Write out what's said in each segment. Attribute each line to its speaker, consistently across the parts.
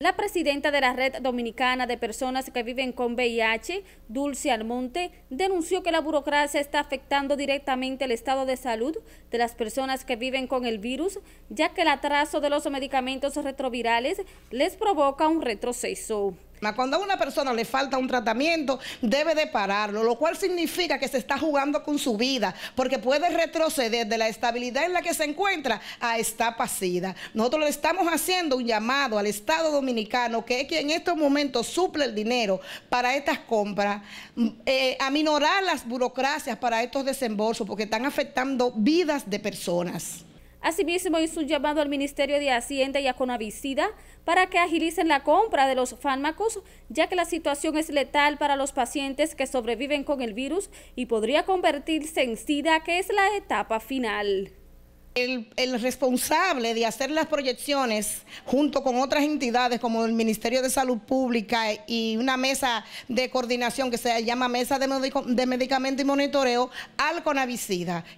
Speaker 1: La presidenta de la Red Dominicana de Personas que Viven con VIH, Dulce Almonte, denunció que la burocracia está afectando directamente el estado de salud de las personas que viven con el virus, ya que el atraso de los medicamentos
Speaker 2: retrovirales les provoca un retroceso. Cuando a una persona le falta un tratamiento, debe de pararlo, lo cual significa que se está jugando con su vida, porque puede retroceder de la estabilidad en la que se encuentra a esta pasida. Nosotros le estamos haciendo un llamado al Estado Dominicano, que es quien en estos momentos suple el dinero para estas compras, a mm, eh, aminorar las burocracias para estos desembolsos, porque están afectando vidas de personas.
Speaker 1: Asimismo, hizo un llamado al Ministerio de Hacienda y a Conavicida para que agilicen la compra de los fármacos, ya que la situación es letal para los pacientes que sobreviven con el virus y podría convertirse en SIDA, que es
Speaker 2: la etapa final. El, responsable de hacer las proyecciones junto con otras entidades como el Ministerio de Salud Pública y una mesa de coordinación que se llama Mesa de, Medicamento y Monitoreo al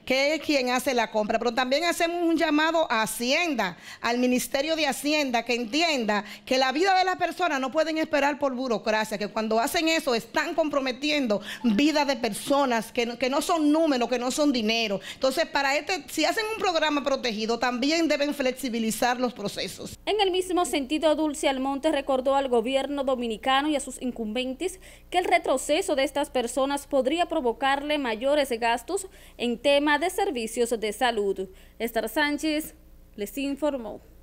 Speaker 2: que es quien hace la compra. Pero también hacemos un llamado a Hacienda, al Ministerio de Hacienda, que entienda que la vida de las personas no pueden esperar por burocracia, que cuando hacen eso están comprometiendo vida de personas que no, que no son números, que no son dinero. Entonces, para este, si hacen un programa protegido también deben flexibilizar los procesos.
Speaker 1: En el mismo sentido, Dulce Almonte recordó al gobierno dominicano y a sus incumbentes que el retroceso de estas personas podría provocarle mayores gastos en tema de servicios de salud. Estar Sánchez les informó.